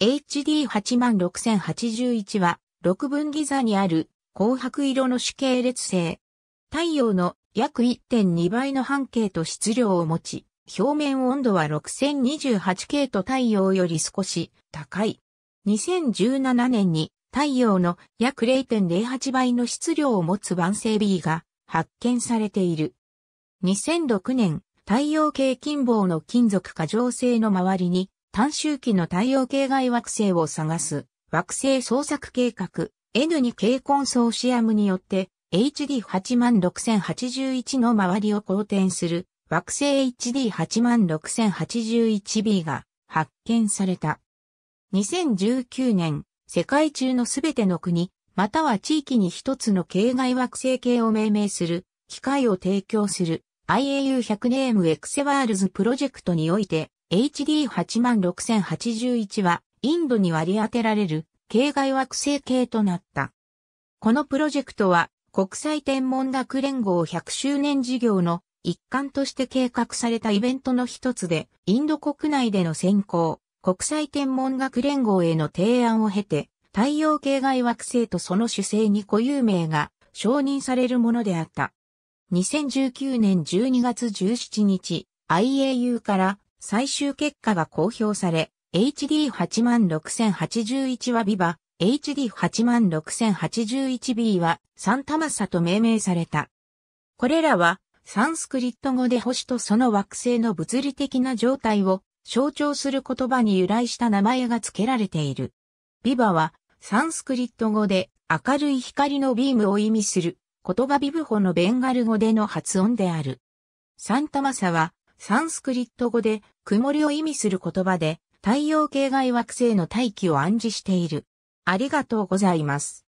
HD86081 は、6分ギザにある、紅白色の主系列星。太陽の約1.2倍の半径と質量を持ち、表面温度は 6028K と太陽より少し高い。2017年に太陽の約0.08倍の質量を持つ晩星 B が発見されている。2006年、太陽系金棒の金属過剰性の周りに短周期の太陽系外惑星を探す惑星捜索計画 N2K コンソーシアムによって HD86081 の周りを公転する惑星 HD86081b が発見された。2019年、世界中のすべての国、または地域に一つの系外惑星系を命名する、機械を提供する IAU100 ネームエクセワールズプロジェクトにおいて、HD86081 はインドに割り当てられる系外惑星系となった。このプロジェクトは国際天文学連合100周年事業の一環として計画されたイベントの一つで、インド国内での先行、国際天文学連合への提案を経て、太陽系外惑星とその主星に固有名が承認されるものであった。2019年12月17日、IAU から最終結果が公表され、HD86081 はビバ、HD86081B はサンタマサと命名された。これらはサンスクリット語で星とその惑星の物理的な状態を象徴する言葉に由来した名前が付けられている。ビバはサンスクリット語で明るい光のビームを意味する言葉ビブホのベンガル語での発音である。サンタマサはサンスクリット語で曇りを意味する言葉で太陽系外惑星の大気を暗示している。ありがとうございます。